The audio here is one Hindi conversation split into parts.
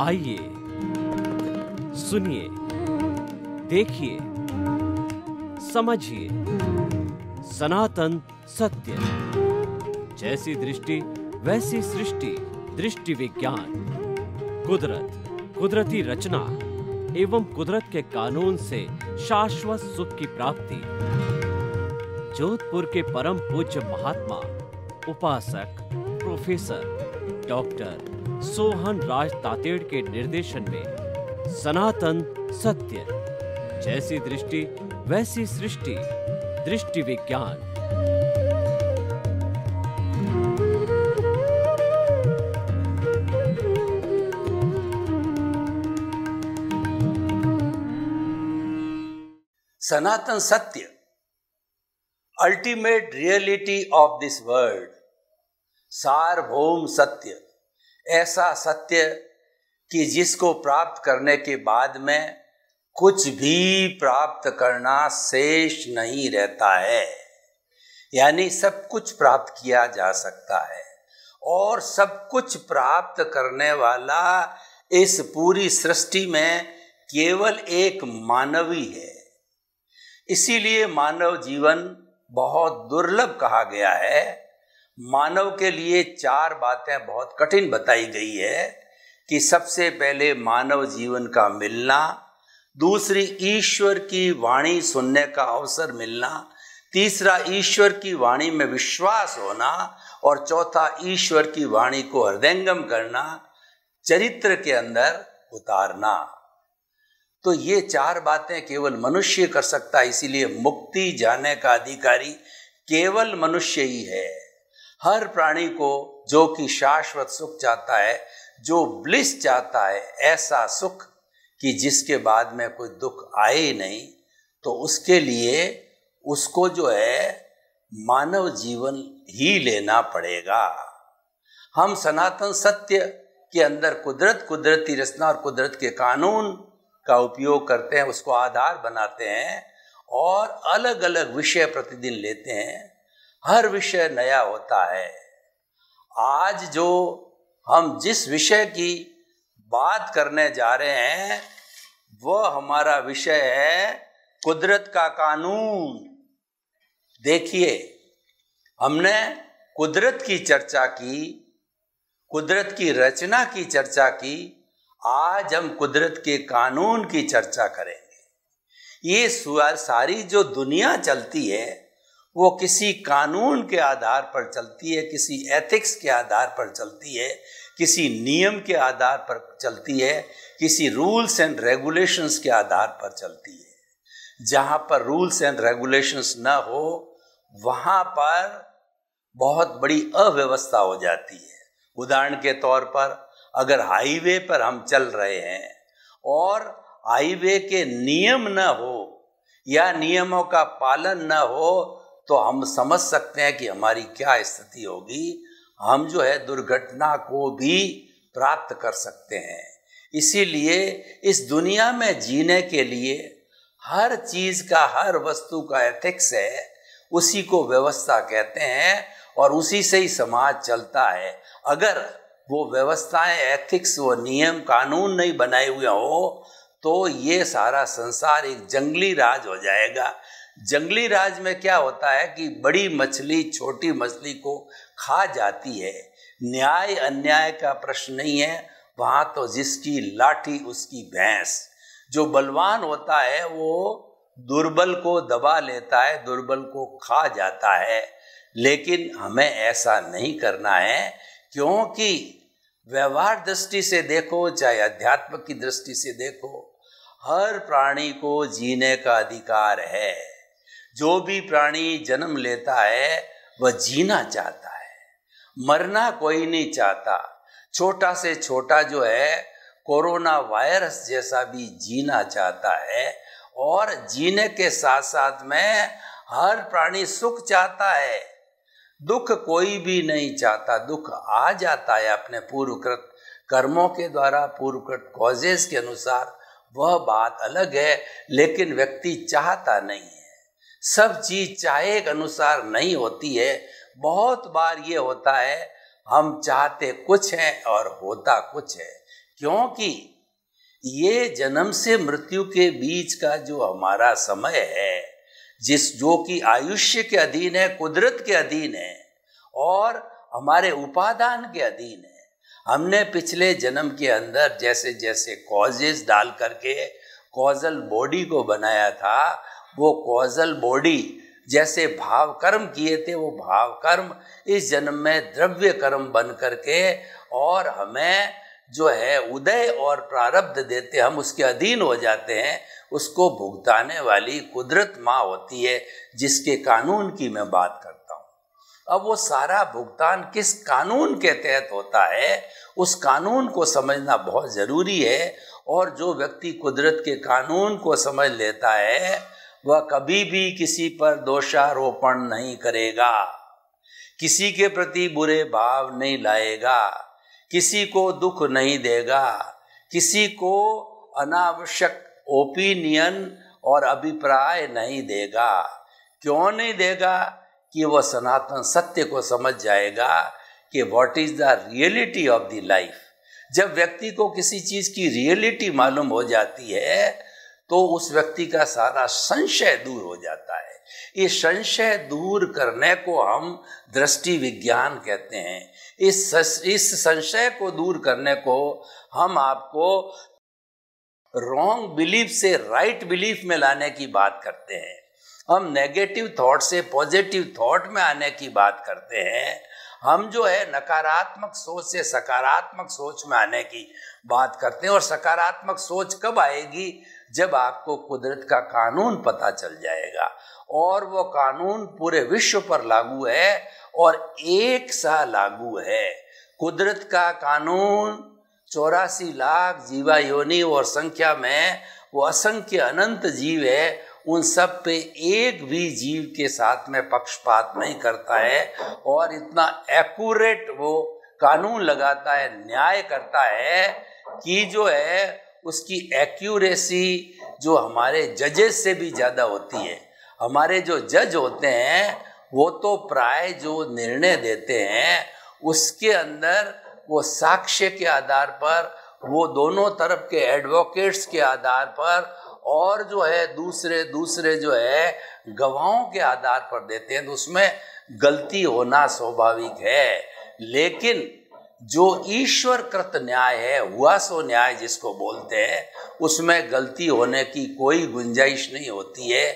आइए सुनिए देखिए समझिए सनातन सत्य जैसी दृष्टि वैसी सृष्टि दृष्टि विज्ञान कुदरत कुदरती रचना एवं कुदरत के कानून से शाश्वत सुख की प्राप्ति जोधपुर के परम पूज्य महात्मा उपासक प्रोफेसर डॉक्टर सोहन राज तातेड़ के निर्देशन में सनातन सत्य जैसी दृष्टि वैसी सृष्टि दृष्टि विज्ञान सनातन सत्य ultimate reality of this world सार्वभौम सत्य ऐसा सत्य कि जिसको प्राप्त करने के बाद में कुछ भी प्राप्त करना शेष नहीं रहता है यानी सब कुछ प्राप्त किया जा सकता है और सब कुछ प्राप्त करने वाला इस पूरी सृष्टि में केवल एक मानवी है इसीलिए मानव जीवन बहुत दुर्लभ कहा गया है मानव के लिए चार बातें बहुत कठिन बताई गई है कि सबसे पहले मानव जीवन का मिलना दूसरी ईश्वर की वाणी सुनने का अवसर मिलना तीसरा ईश्वर की वाणी में विश्वास होना और चौथा ईश्वर की वाणी को हृदयंगम करना चरित्र के अंदर उतारना तो ये चार बातें केवल मनुष्य कर सकता है इसीलिए मुक्ति जाने का अधिकारी केवल मनुष्य ही है हर प्राणी को जो कि शाश्वत सुख चाहता है जो ब्लिस चाहता है ऐसा सुख कि जिसके बाद में कोई दुख आए नहीं तो उसके लिए उसको जो है मानव जीवन ही लेना पड़ेगा हम सनातन सत्य के अंदर कुदरत कुदरती रचना और कुदरत के कानून का उपयोग करते हैं उसको आधार बनाते हैं और अलग अलग विषय प्रतिदिन लेते हैं हर विषय नया होता है आज जो हम जिस विषय की बात करने जा रहे हैं वह हमारा विषय है कुदरत का कानून देखिए हमने कुदरत की चर्चा की कुदरत की रचना की चर्चा की आज हम कुदरत के कानून की चर्चा करेंगे ये सारी जो दुनिया चलती है वो किसी कानून के आधार पर चलती है किसी एथिक्स के आधार पर चलती है किसी नियम के आधार पर चलती है किसी रूल्स एंड रेगुलेशंस के आधार पर चलती है जहाँ पर रूल्स एंड रेगुलेशंस ना हो वहाँ पर बहुत बड़ी अव्यवस्था हो जाती है उदाहरण के तौर पर अगर हाईवे पर हम चल रहे हैं और हाईवे के नियम न हो या नियमों का पालन न हो तो हम समझ सकते हैं कि हमारी क्या स्थिति होगी हम जो है दुर्घटना को भी प्राप्त कर सकते हैं इसीलिए इस दुनिया में जीने के लिए हर चीज का हर वस्तु का एथिक्स है उसी को व्यवस्था कहते हैं और उसी से ही समाज चलता है अगर वो व्यवस्थाएं एथिक्स वो नियम कानून नहीं बनाए हुए हो तो ये सारा संसार एक जंगली राज हो जाएगा जंगली राज में क्या होता है कि बड़ी मछली छोटी मछली को खा जाती है न्याय अन्याय का प्रश्न नहीं है वहाँ तो जिसकी लाठी उसकी भैंस जो बलवान होता है वो दुर्बल को दबा लेता है दुर्बल को खा जाता है लेकिन हमें ऐसा नहीं करना है क्योंकि व्यवहार दृष्टि से देखो चाहे अध्यात्म की दृष्टि से देखो हर प्राणी को जीने का अधिकार है जो भी प्राणी जन्म लेता है वह जीना चाहता है मरना कोई नहीं चाहता छोटा से छोटा जो है कोरोना वायरस जैसा भी जीना चाहता है और जीने के साथ साथ में हर प्राणी सुख चाहता है दुख कोई भी नहीं चाहता दुख आ जाता है अपने पूर्वकृत कर्मों के द्वारा पूर्वकृत कॉजेज के अनुसार वह बात अलग है लेकिन व्यक्ति चाहता नहीं है सब चीज चाहे के अनुसार नहीं होती है बहुत बार ये होता है हम चाहते कुछ है और होता कुछ है क्योंकि ये जन्म से मृत्यु के बीच का जो हमारा समय है जिस जो कि आयुष्य के अधीन है कुदरत के अधीन है और हमारे उपादान के अधीन है हमने पिछले जन्म के अंदर जैसे जैसे कॉजेज डाल करके कॉजल बॉडी को बनाया था वो कॉजल बॉडी जैसे भाव कर्म किए थे वो भाव कर्म इस जन्म में द्रव्य कर्म बन करके और हमें जो है उदय और प्रारब्ध देते हम उसके अधीन हो जाते हैं उसको भुगताने वाली कुदरत माँ होती है जिसके कानून की मैं बात करता हूँ अब वो सारा भुगतान किस कानून के तहत होता है उस कानून को समझना बहुत ज़रूरी है और जो व्यक्ति कुदरत के कानून को समझ लेता है वह कभी भी किसी पर दोषारोपण नहीं करेगा किसी के प्रति बुरे भाव नहीं लाएगा किसी को दुख नहीं देगा किसी को अनावश्यक ओपिनियन और अभिप्राय नहीं देगा क्यों नहीं देगा कि वह सनातन सत्य को समझ जाएगा कि what is the reality of the life जब व्यक्ति को किसी चीज की रियलिटी मालूम हो जाती है तो उस व्यक्ति का सारा संशय दूर हो जाता है ये संशय दूर करने को हम दृष्टि विज्ञान कहते हैं इस इस संशय को दूर करने को हम आपको रॉन्ग बिलीफ से राइट right बिलीफ में लाने की बात करते हैं हम नेगेटिव थॉट से पॉजिटिव थॉट में आने की बात करते हैं हम जो है नकारात्मक सोच से सकारात्मक सोच में आने की बात करते हैं और सकारात्मक सोच कब आएगी जब आपको कुदरत का कानून पता चल जाएगा और वो कानून पूरे विश्व पर लागू है और एक सा लागू है कुदरत का कानून चौरासी लाख जीवा योनि और संख्या में वो असंख्य अनंत जीव है उन सब पे एक भी जीव के साथ में पक्षपात नहीं करता है और इतना एक्यूरेट वो कानून लगाता है न्याय करता है कि जो है उसकी एक्यूरेसी जो हमारे जजेस से भी ज़्यादा होती है हमारे जो जज होते हैं वो तो प्राय जो निर्णय देते हैं उसके अंदर वो साक्ष्य के आधार पर वो दोनों तरफ के एडवोकेट्स के आधार पर और जो है दूसरे दूसरे जो है गवाहों के आधार पर देते हैं तो उसमें गलती होना स्वाभाविक है लेकिन जो ईश्वर कृत न्याय है हुआ सो न्याय जिसको बोलते हैं उसमें गलती होने की कोई गुंजाइश नहीं होती है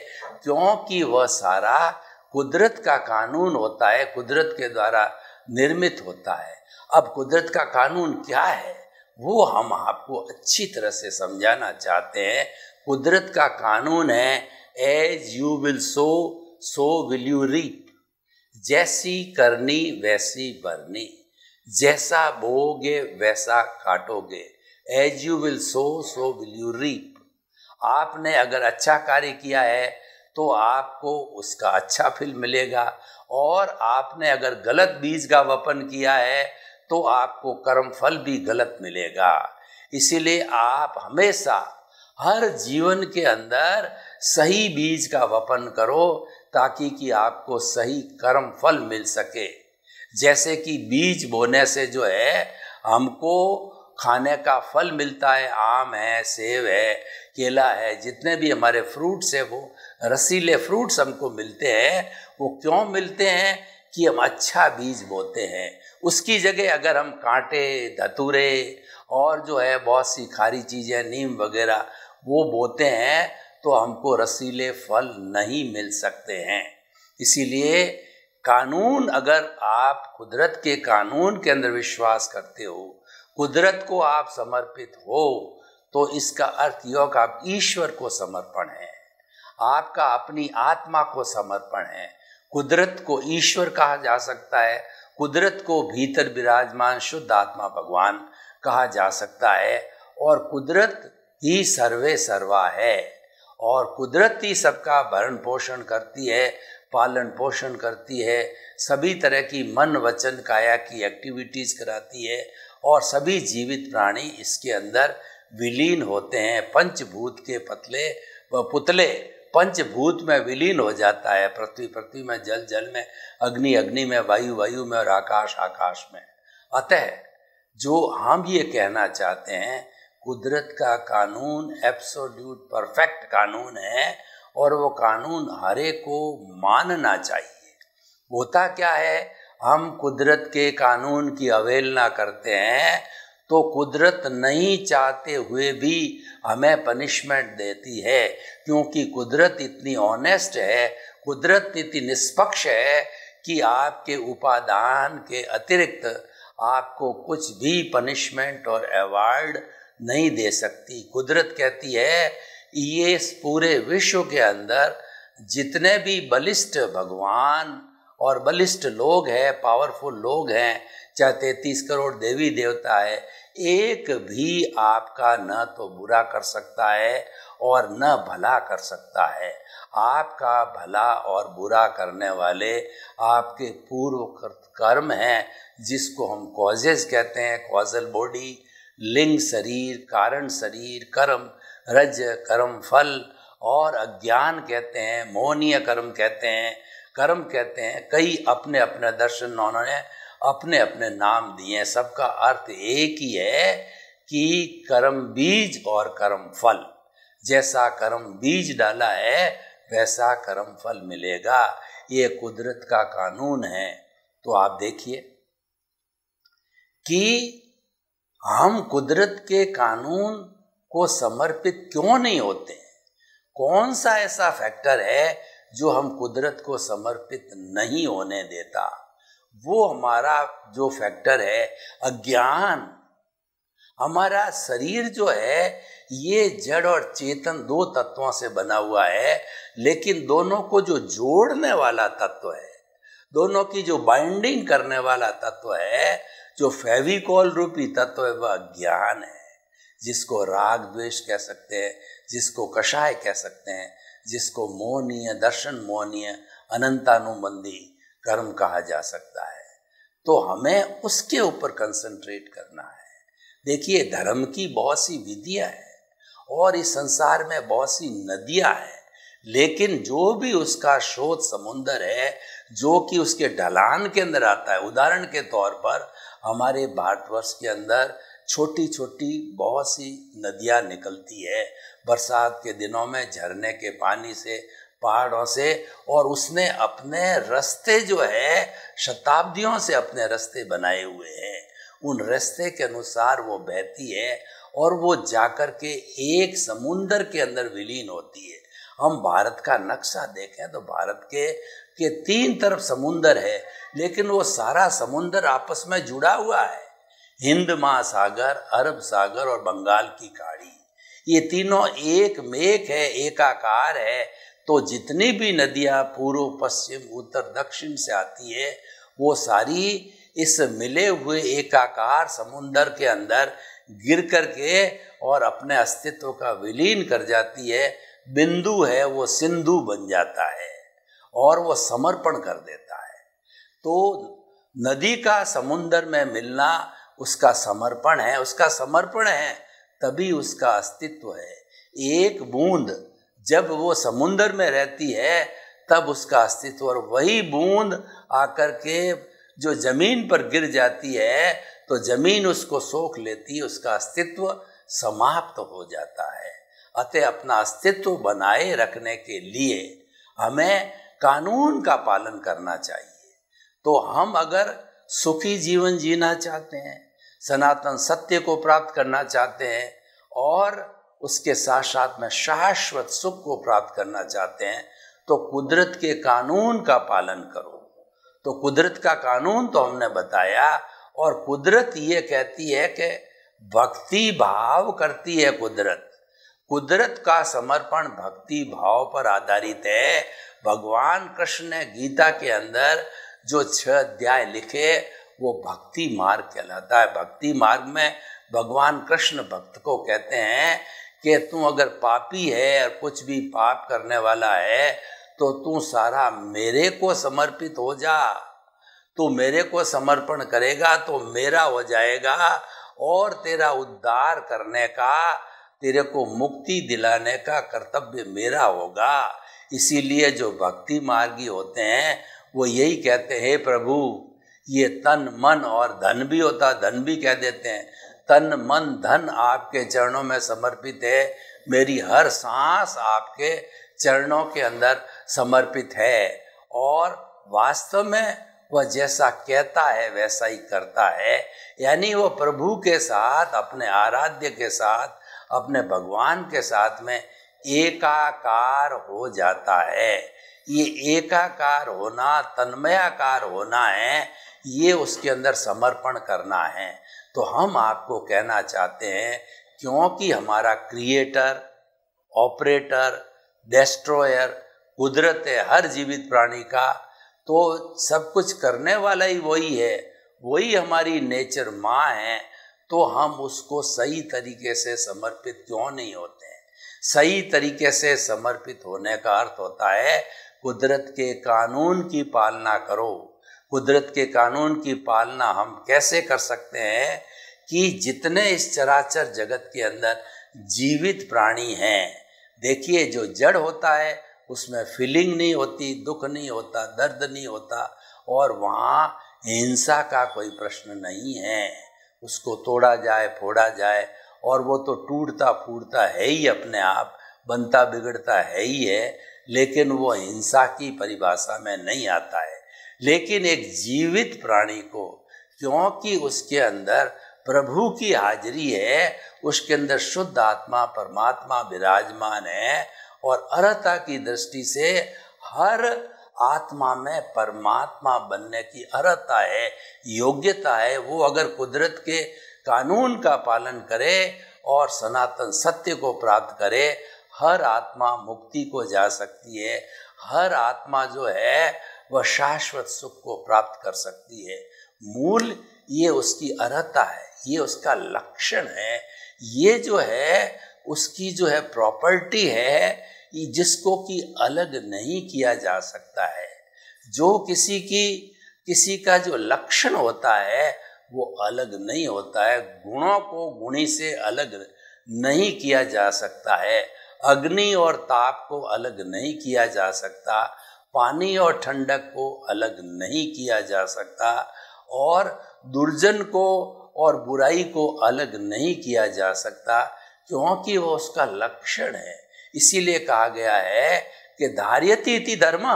क्योंकि वह सारा कुदरत का कानून होता है कुदरत के द्वारा निर्मित होता है अब कुदरत का कानून क्या है वो हम आपको अच्छी तरह से समझाना चाहते हैं कुदरत का कानून है as you will sow so will you reap जैसी करनी वैसी भरनी जैसा बोगे वैसा काटोगे as you will sow so will you reap आपने अगर अच्छा कार्य किया है तो आपको उसका अच्छा फल मिलेगा और आपने अगर गलत बीज का वपन किया है तो आपको कर्म फल भी गलत मिलेगा इसीलिए आप हमेशा हर जीवन के अंदर सही बीज का वपन करो ताकि कि आपको सही कर्म फल मिल सके जैसे कि बीज बोने से जो है हमको खाने का फल मिलता है आम है सेब है केला है जितने भी हमारे फ्रूट्स है वो रसीले फ्रूट्स हमको मिलते हैं वो क्यों मिलते हैं कि हम अच्छा बीज बोते हैं उसकी जगह अगर हम कांटे धतूरे और जो है बहुत सी खारी चीज़ें नीम वगैरह वो बोते हैं तो हमको रसीले फल नहीं मिल सकते हैं इसीलिए कानून अगर आप कुदरत के कानून के अंदर विश्वास करते हो कुदरत को आप समर्पित हो तो इसका अर्थ योग आप ईश्वर को समर्पण है आपका अपनी आत्मा को समर्पण है कुदरत को ईश्वर कहा जा सकता है कुदरत को भीतर विराजमान शुद्ध आत्मा भगवान कहा जा सकता है और कुदरत ही सर्वे सर्वा है और कुदरत ही सबका भरण पोषण करती है पालन पोषण करती है सभी तरह की मन वचन काया की एक्टिविटीज कराती है और सभी जीवित प्राणी इसके अंदर विलीन होते हैं पंचभूत के पतले पुतले पंचभूत में विलीन हो जाता है पृथ्वी पृथ्वी में जल जल में अग्नि अग्नि में वायु वायु में और आकाश आकाश में अतः जो हम ये कहना चाहते हैं कुदरत का कानून एब्सोल्यूट परफेक्ट कानून है और वो कानून हरे को मानना चाहिए होता क्या है हम कुदरत के कानून की अवेलना करते हैं तो कुदरत नहीं चाहते हुए भी हमें पनिशमेंट देती है क्योंकि कुदरत इतनी ऑनेस्ट है कुदरत इतनी निष्पक्ष है कि आपके उपादान के अतिरिक्त आपको कुछ भी पनिशमेंट और अवार्ड नहीं दे सकती कुदरत कहती है ये पूरे विश्व के अंदर जितने भी बलिष्ठ भगवान और बलिष्ठ लोग हैं पावरफुल लोग हैं चाहे तैतीस करोड़ देवी देवता है एक भी आपका न तो बुरा कर सकता है और न भला कर सकता है आपका भला और बुरा करने वाले आपके पूर्व कर्म हैं जिसको हम कॉजेज कहते हैं कॉजल बॉडी लिंग शरीर कारण शरीर कर्म रज कर्म फल और अज्ञान कहते हैं मोहनीय कर्म कहते हैं कर्म कहते हैं कई अपने अपने दर्शन उन्होंने अपने अपने नाम दिए सबका अर्थ एक ही है कि कर्म बीज और कर्म फल जैसा कर्म बीज डाला है वैसा कर्म फल मिलेगा ये कुदरत का कानून है तो आप देखिए कि हम कुदरत के कानून को समर्पित क्यों नहीं होते हैं? कौन सा ऐसा फैक्टर है जो हम कुदरत को समर्पित नहीं होने देता वो हमारा जो फैक्टर है अज्ञान हमारा शरीर जो है ये जड़ और चेतन दो तत्वों से बना हुआ है लेकिन दोनों को जो जोड़ने वाला तत्व है दोनों की जो बाइंडिंग करने वाला तत्व है जो फेविकॉल रूपी तत्व है वह ज्ञान है जिसको राग द्वेष कह सकते हैं जिसको कषाय कह सकते हैं जिसको मोहनीय दर्शन मोहनीय अनंतानुबंधी कर्म कहा जा सकता है तो हमें उसके ऊपर कंसंट्रेट करना है देखिए धर्म की बहुत सी विधिया है और इस संसार में बहुत सी नदियां हैं लेकिन जो भी उसका शोध समुन्दर है जो कि उसके ढलान के अंदर आता है उदाहरण के तौर पर हमारे भारतवर्ष के अंदर छोटी छोटी बहुत सी नदियाँ निकलती है बरसात के दिनों में झरने के पानी से पहाड़ों से और उसने अपने रास्ते जो है शताब्दियों से अपने रास्ते बनाए हुए हैं उन रास्ते के अनुसार वो बहती है और वो जाकर के एक समुंदर के अंदर विलीन होती है हम भारत का नक्शा देखें तो भारत के के तीन तरफ समुंदर है लेकिन वो सारा समुंदर आपस में जुड़ा हुआ है हिंद महासागर अरब सागर और बंगाल की खाड़ी ये तीनों एक मेक है एकाकार है तो जितनी भी नदियाँ पूर्व पश्चिम उत्तर दक्षिण से आती है वो सारी इस मिले हुए एकाकार समुंदर के अंदर गिर करके और अपने अस्तित्व का विलीन कर जाती है बिंदु है वो सिंधु बन जाता है और वो समर्पण कर देता है तो नदी का समुंदर में मिलना उसका समर्पण है उसका समर्पण है तभी उसका अस्तित्व है एक बूंद जब वो समुंदर में रहती है तब उसका अस्तित्व और वही बूंद आकर के जो जमीन पर गिर जाती है तो जमीन उसको सोख लेती है उसका अस्तित्व समाप्त हो जाता है अतः अपना अस्तित्व बनाए रखने के लिए हमें कानून का पालन करना चाहिए तो हम अगर सुखी जीवन जीना चाहते हैं सनातन सत्य को प्राप्त करना चाहते हैं और उसके साथ साथ में शाश्वत सुख को प्राप्त करना चाहते हैं तो कुदरत के कानून का पालन करो तो कुदरत का कानून तो हमने बताया और कुदरत ये कहती है कि भक्ति भाव करती है कुदरत कुदरत का समर्पण भक्ति भाव पर आधारित है भगवान कृष्ण ने गीता के अंदर जो छह अध्याय लिखे वो भक्ति मार्ग कहलाता है भक्ति मार्ग में भगवान कृष्ण भक्त को कहते हैं कि तू अगर पापी है और कुछ भी पाप करने वाला है तो तू सारा मेरे को समर्पित हो जा तू मेरे को समर्पण करेगा तो मेरा हो जाएगा और तेरा उद्धार करने का तेरे को मुक्ति दिलाने का कर्तव्य मेरा होगा इसीलिए जो भक्ति मार्गी होते हैं वो यही कहते हैं प्रभु ये तन मन और धन भी होता धन भी कह देते हैं तन मन धन आपके चरणों में समर्पित है मेरी हर सांस आपके चरणों के अंदर समर्पित है और वास्तव में वह जैसा कहता है वैसा ही करता है यानी वो प्रभु के साथ अपने आराध्य के साथ अपने भगवान के साथ में एकाकार हो जाता है ये एकाकार होना तन्मयाकार होना है ये उसके अंदर समर्पण करना है तो हम आपको कहना चाहते हैं क्योंकि हमारा क्रिएटर ऑपरेटर डेस्ट्रॉयर कुदरत है हर जीवित प्राणी का तो सब कुछ करने वाला ही वही है वही हमारी नेचर माँ है तो हम उसको सही तरीके से समर्पित क्यों नहीं होते हैं सही तरीके से समर्पित होने का अर्थ होता है कुदरत के कानून की पालना करो कुदरत के कानून की पालना हम कैसे कर सकते हैं कि जितने इस चराचर जगत के अंदर जीवित प्राणी हैं देखिए जो जड़ होता है उसमें फीलिंग नहीं होती दुख नहीं होता दर्द नहीं होता और वहाँ हिंसा का कोई प्रश्न नहीं है उसको तोड़ा जाए फोड़ा जाए और वो तो टूटता फूटता है ही अपने आप बनता बिगड़ता है ही है लेकिन वो हिंसा की परिभाषा में नहीं आता है लेकिन एक जीवित प्राणी को क्योंकि उसके अंदर प्रभु की हाजिरी है उसके अंदर शुद्ध आत्मा परमात्मा विराजमान है और अर्ता की दृष्टि से हर आत्मा में परमात्मा बनने की अर्ता है योग्यता है वो अगर कुदरत के कानून का पालन करे और सनातन सत्य को प्राप्त करे हर आत्मा मुक्ति को जा सकती है हर आत्मा जो है वह शाश्वत सुख को प्राप्त कर सकती है मूल ये उसकी अर्ता है ये उसका लक्षण है ये जो है उसकी जो है प्रॉपर्टी है जिसको कि अलग नहीं किया जा सकता है जो किसी की किसी का जो लक्षण होता है वो अलग नहीं होता है गुणों को गुणी से अलग नहीं किया जा सकता है अग्नि और ताप को अलग नहीं किया जा सकता पानी और ठंडक को अलग नहीं किया जा सकता और दुर्जन को और बुराई को अलग नहीं किया जा सकता क्योंकि वो उसका लक्षण है इसीलिए कहा गया है कि धार्यती थी धर्म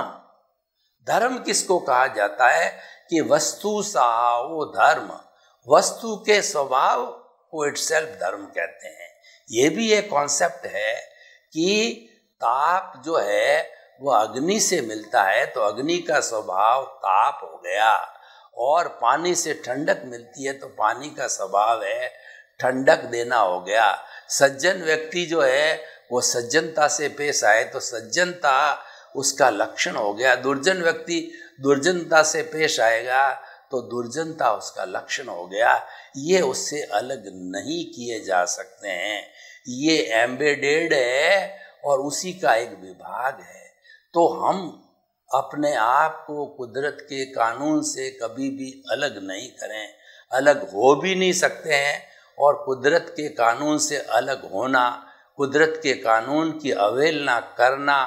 धर्म किसको कहा जाता है कि वस्तु सहाव धर्म वस्तु के स्वभाव को इट धर्म कहते हैं ये भी एक कॉन्सेप्ट है कि ताप जो है वो अग्नि से मिलता है तो अग्नि का स्वभाव ताप हो गया और पानी से ठंडक मिलती है तो पानी का स्वभाव है ठंडक देना हो गया सज्जन व्यक्ति जो है वो सज्जनता से पेश आए तो सज्जनता उसका लक्षण हो गया दुर्जन व्यक्ति दुर्जनता से पेश आएगा तो दुर्जनता उसका लक्षण हो गया ये उससे अलग नहीं किए जा सकते हैं ये एम्बेडेड है और उसी का एक विभाग है तो हम अपने आप को कुदरत के कानून से कभी भी अलग नहीं करें अलग हो भी नहीं सकते हैं और कुदरत के कानून से अलग होना कुदरत के कानून की अवहेलना करना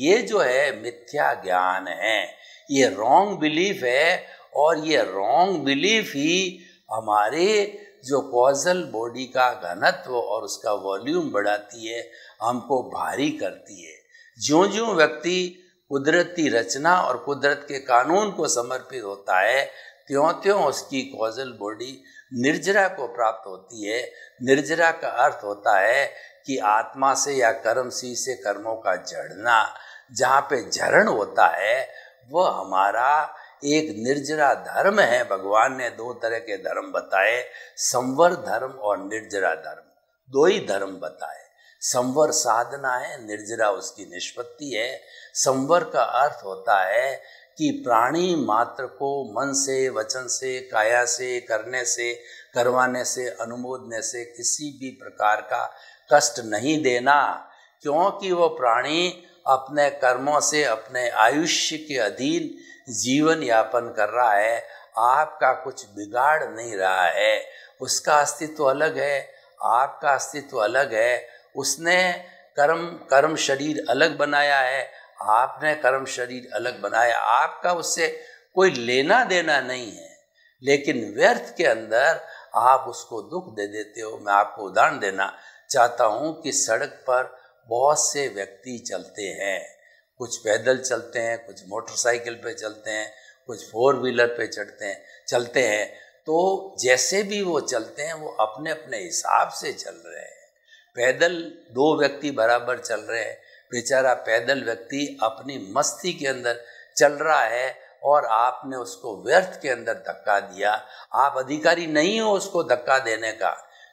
ये जो है मिथ्या ज्ञान है ये रॉन्ग बिलीफ है और ये रॉन्ग बिलीफ ही हमारे जो कॉजल बॉडी का घनत्व और उसका वॉल्यूम बढ़ाती है हमको भारी करती है ज्यो ज्यो व्यक्ति कुदरती रचना और कुदरत के कानून को समर्पित होता है त्यों त्यों उसकी कॉजल बॉडी निर्जरा को प्राप्त होती है निर्जरा का अर्थ होता है कि आत्मा से या कर्म सी से कर्मों का झड़ना जहाँ पे झरण होता है वह हमारा एक निर्जरा धर्म है भगवान ने दो तरह के धर्म बताए संवर धर्म और निर्जरा धर्म दो ही धर्म बताए संवर साधना है निर्जरा उसकी निष्पत्ति है संवर का अर्थ होता है कि प्राणी मात्र को मन से वचन से काया से करने से करवाने से अनुमोदने से किसी भी प्रकार का कष्ट नहीं देना क्योंकि वो प्राणी अपने कर्मों से अपने आयुष्य के अधीन जीवन यापन कर रहा है आपका कुछ बिगाड़ नहीं रहा है उसका अस्तित्व अलग है आपका अस्तित्व अलग है उसने कर्म कर्म शरीर अलग बनाया है आपने कर्म शरीर अलग बनाया आपका उससे कोई लेना देना नहीं है लेकिन व्यर्थ के अंदर आप उसको दुख दे देते हो मैं आपको उदाहरण देना चाहता हूँ कि सड़क पर बहुत से व्यक्ति चलते हैं कुछ पैदल चलते हैं कुछ मोटरसाइकिल पे चलते हैं कुछ फोर व्हीलर पे चढ़ते हैं चलते हैं तो जैसे भी वो चलते हैं वो अपने अपने हिसाब से चल रहे हैं पैदल दो व्यक्ति बराबर चल रहे हैं बेचारा पैदल व्यक्ति अपनी मस्ती के अंदर चल रहा है और आपने उसको व्यर्थ के अंदर धक्का दिया आप अधिकारी नहीं हो उसको धक्का देने का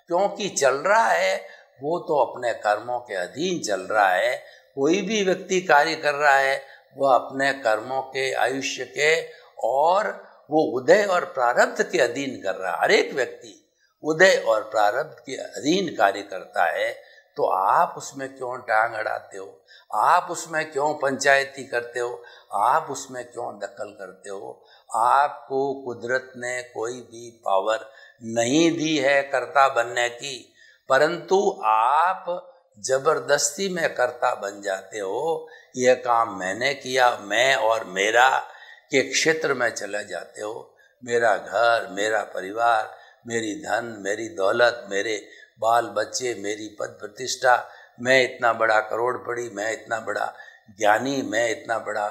क्योंकि चल रहा है वो तो अपने कर्मों के अधीन चल रहा है कोई भी व्यक्ति कार्य कर रहा है वह अपने कर्मों के आयुष्य के और वो उदय और प्रारब्ध के अधीन कर रहा है हर एक व्यक्ति उदय और प्रारब्ध के अधीन कार्य करता है तो आप उसमें क्यों टांग अड़ाते हो आप उसमें क्यों पंचायती करते हो आप उसमें क्यों दखल करते हो आपको कुदरत ने कोई भी पावर नहीं दी है कर्ता बनने की परंतु आप जबरदस्ती में कर्ता बन जाते हो यह काम मैंने किया मैं और मेरा के क्षेत्र में चले जाते हो मेरा घर मेरा परिवार मेरी धन मेरी दौलत मेरे बाल बच्चे मेरी पद प्रतिष्ठा मैं इतना बड़ा करोड़पड़ी मैं इतना बड़ा ज्ञानी मैं इतना बड़ा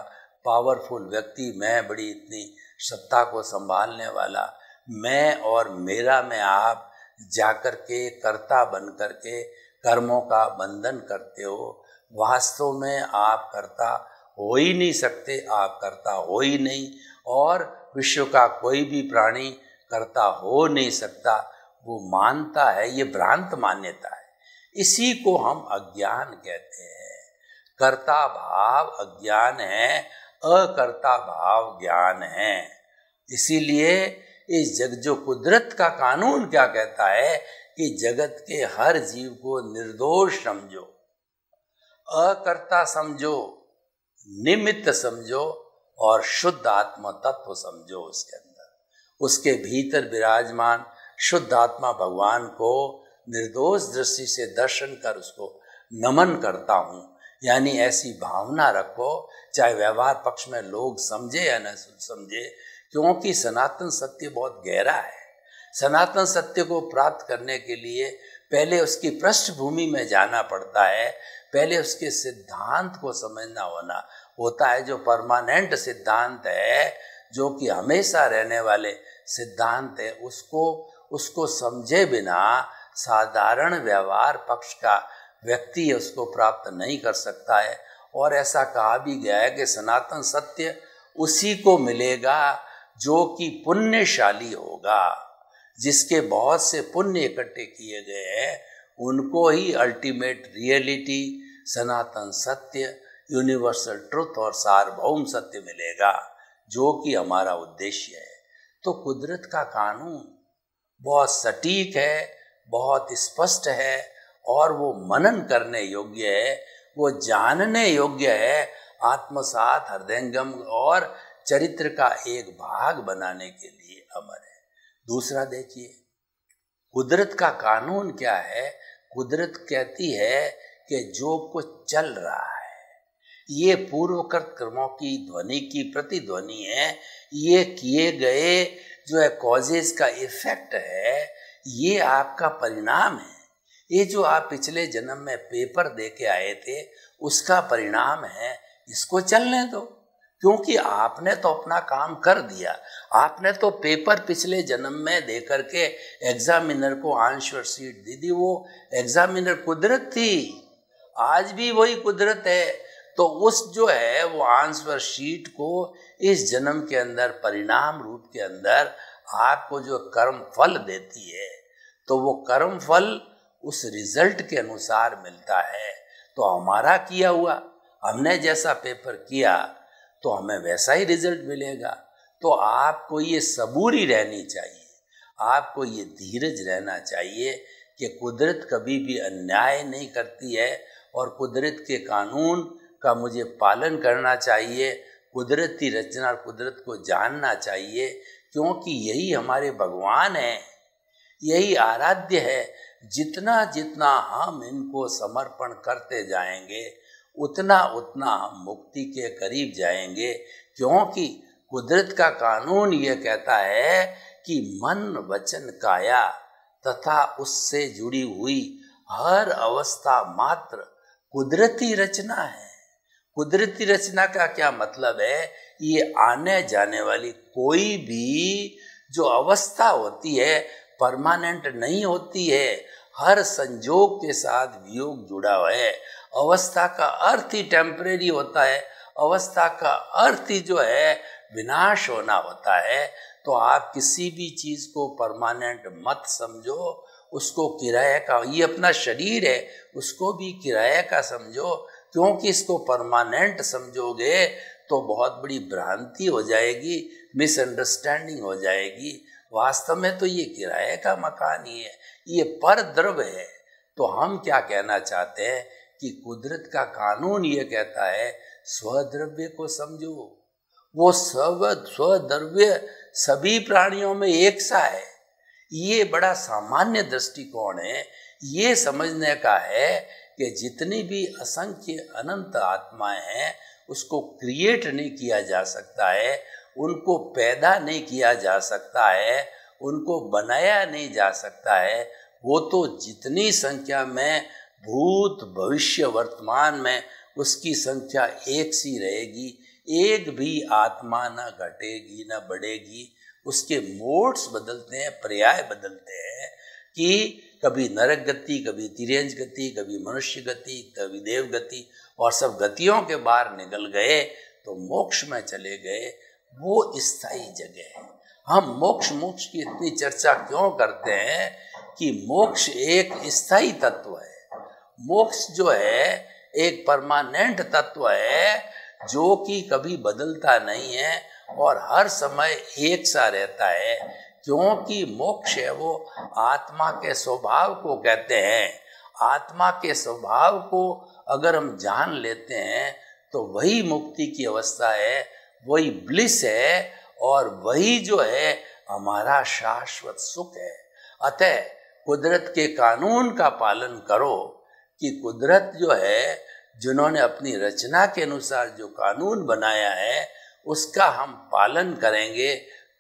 पावरफुल व्यक्ति मैं बड़ी इतनी सत्ता को संभालने वाला मैं और मेरा में आप जाकर के कर्ता बन कर के कर्मों का बंधन करते हो वास्तव में आप कर्ता हो ही नहीं सकते आप कर्ता हो ही नहीं और विश्व का कोई भी प्राणी करता हो नहीं सकता वो मानता है ये भ्रांत मान्यता है इसी को हम अज्ञान कहते हैं कर्ता भाव अज्ञान है अकर्ता भाव ज्ञान है इसीलिए इस जग जो कुदरत का कानून क्या कहता है कि जगत के हर जीव को निर्दोष समझो अकर्ता समझो निमित्त समझो और शुद्ध आत्म तत्व समझो उसके अंदर उसके भीतर विराजमान शुद्ध आत्मा भगवान को निर्दोष दृष्टि से दर्शन कर उसको नमन करता हूँ यानी ऐसी भावना रखो चाहे व्यवहार पक्ष में लोग समझे या न समझे क्योंकि सनातन सत्य बहुत गहरा है सनातन सत्य को प्राप्त करने के लिए पहले उसकी पृष्ठभूमि में जाना पड़ता है पहले उसके सिद्धांत को समझना होना होता है जो परमानेंट सिद्धांत है जो कि हमेशा रहने वाले सिद्धांत है उसको उसको समझे बिना साधारण व्यवहार पक्ष का व्यक्ति उसको प्राप्त नहीं कर सकता है और ऐसा कहा भी गया है कि सनातन सत्य उसी को मिलेगा जो कि पुण्यशाली होगा जिसके बहुत से पुण्य इकट्ठे किए गए हैं उनको ही अल्टीमेट रियलिटी सनातन सत्य यूनिवर्सल ट्रुथ और सार्वभौम सत्य मिलेगा जो कि हमारा उद्देश्य है तो कुदरत का कानून बहुत सटीक है बहुत स्पष्ट है और वो मनन करने योग्य है वो जानने योग्य है आत्मसात हृदयंगम और चरित्र का एक भाग बनाने के लिए अमर है दूसरा देखिए कुदरत का कानून क्या है कुदरत कहती है कि जो कुछ चल रहा है ये पूर्वकृत कर्मों की ध्वनि की प्रतिध्वनि है ये किए गए जो है कॉजेज का इफेक्ट है ये आपका परिणाम है ये जो आप पिछले जन्म में पेपर दे के आए थे उसका परिणाम है इसको चलने दो क्योंकि आपने तो अपना काम कर दिया आपने तो पेपर पिछले जन्म में दे करके एग्जामिनर को आंसर शीट दी थी वो एग्जामिनर कुदरत थी आज भी वही कुदरत है तो उस जो है वो आंसर शीट को इस जन्म के अंदर परिणाम रूप के अंदर आपको जो कर्म फल देती है तो वो कर्म फल उस रिजल्ट के अनुसार मिलता है तो हमारा किया हुआ हमने जैसा पेपर किया तो हमें वैसा ही रिजल्ट मिलेगा तो आपको ये सबूरी रहनी चाहिए आपको ये धीरज रहना चाहिए कि कुदरत कभी भी अन्याय नहीं करती है और कुदरत के कानून का मुझे पालन करना चाहिए कुदरती रचना और कुदरत को जानना चाहिए क्योंकि यही हमारे भगवान है यही आराध्य है जितना जितना हम इनको समर्पण करते जाएंगे उतना उतना हम मुक्ति के करीब जाएंगे क्योंकि कुदरत का कानून ये कहता है कि मन वचन काया तथा उससे जुड़ी हुई हर अवस्था मात्र कुदरती रचना है कुदरती रचना का क्या मतलब है ये आने जाने वाली कोई भी जो अवस्था होती है परमानेंट नहीं होती है हर संजोग के साथ वियोग जुड़ा हुआ है अवस्था का अर्थ ही टेम्परेरी होता है अवस्था का अर्थ ही जो है विनाश होना होता है तो आप किसी भी चीज को परमानेंट मत समझो उसको किराया का ये अपना शरीर है उसको भी किराया का समझो क्योंकि इसको परमानेंट समझोगे तो बहुत बड़ी भ्रांति हो जाएगी मिसअंडरस्टैंडिंग हो जाएगी वास्तव में तो ये किराए का मकान ही है ये पर द्रव है तो हम क्या कहना चाहते हैं कि कुदरत का कानून ये कहता है स्वद्रव्य को समझो वो स्व स्वद्रव्य सभी प्राणियों में एक सा है ये बड़ा सामान्य दृष्टिकोण है ये समझने का है कि जितनी भी असंख्य अनंत आत्माएं हैं उसको क्रिएट नहीं किया जा सकता है उनको पैदा नहीं किया जा सकता है उनको बनाया नहीं जा सकता है वो तो जितनी संख्या में भूत भविष्य वर्तमान में उसकी संख्या एक सी रहेगी एक भी आत्मा ना घटेगी ना बढ़ेगी उसके मोड्स बदलते हैं पर्याय बदलते हैं कि कभी नरक गति कभी तिरंज गति कभी मनुष्य गति कभी देव गति और सब गतियों के बाहर निकल गए तो मोक्ष में चले गए वो स्थाई जगह है हम मोक्ष मोक्ष की इतनी चर्चा क्यों करते हैं कि मोक्ष एक स्थायी तत्व है मोक्ष जो है एक परमानेंट तत्व है जो कि कभी बदलता नहीं है और हर समय एक सा रहता है क्योंकि मोक्ष है वो आत्मा के स्वभाव को कहते हैं आत्मा के स्वभाव को अगर हम जान लेते हैं तो वही मुक्ति की अवस्था है वही ब्लिस है और वही जो है हमारा शाश्वत सुख है अतः कुदरत के कानून का पालन करो कि कुदरत जो है जिन्होंने अपनी रचना के अनुसार जो कानून बनाया है उसका हम पालन करेंगे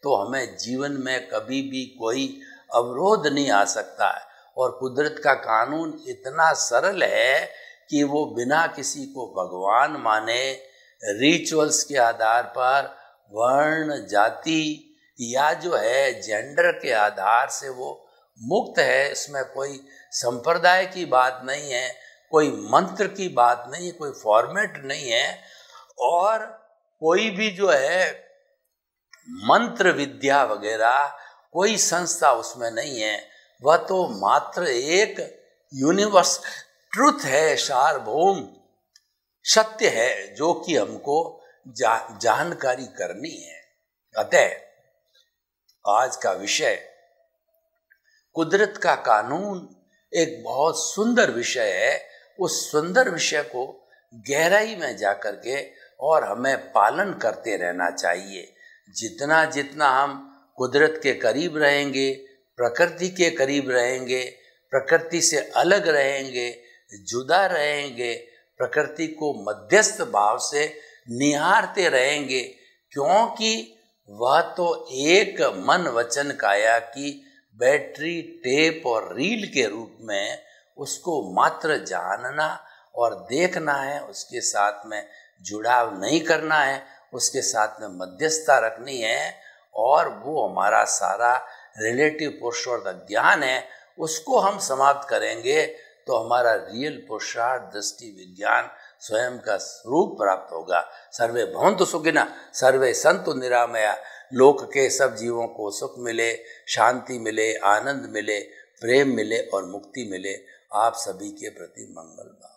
तो हमें जीवन में कभी भी कोई अवरोध नहीं आ सकता है और कुदरत का कानून इतना सरल है कि वो बिना किसी को भगवान माने रिचुअल्स के आधार पर वर्ण जाति या जो है जेंडर के आधार से वो मुक्त है इसमें कोई संप्रदाय की बात नहीं है कोई मंत्र की बात नहीं है कोई फॉर्मेट नहीं है और कोई भी जो है मंत्र विद्या वगैरह कोई संस्था उसमें नहीं है वह तो मात्र एक यूनिवर्स ट्रुथ है सार्वभौम सत्य है जो कि हमको जा, जानकारी करनी है अतः आज का विषय कुदरत का कानून एक बहुत सुंदर विषय है उस सुंदर विषय को गहराई में जाकर के और हमें पालन करते रहना चाहिए जितना जितना हम कुदरत के करीब रहेंगे प्रकृति के करीब रहेंगे प्रकृति से अलग रहेंगे जुदा रहेंगे प्रकृति को मध्यस्थ भाव से निहारते रहेंगे क्योंकि वह तो एक मन वचन काया की बैटरी टेप और रील के रूप में उसको मात्र जानना और देखना है उसके साथ में जुड़ाव नहीं करना है उसके साथ में मध्यस्थता रखनी है और वो हमारा सारा रिलेटिव पुरुषार्थ ज्ञान है उसको हम समाप्त करेंगे तो हमारा रियल पुरुषार्थ दृष्टि विज्ञान स्वयं का स्वरूप प्राप्त होगा सर्वे भवंतु सुखिना सर्वे संतु निरामया लोक के सब जीवों को सुख मिले शांति मिले आनंद मिले प्रेम मिले और मुक्ति मिले आप सभी के प्रति मंगल भाव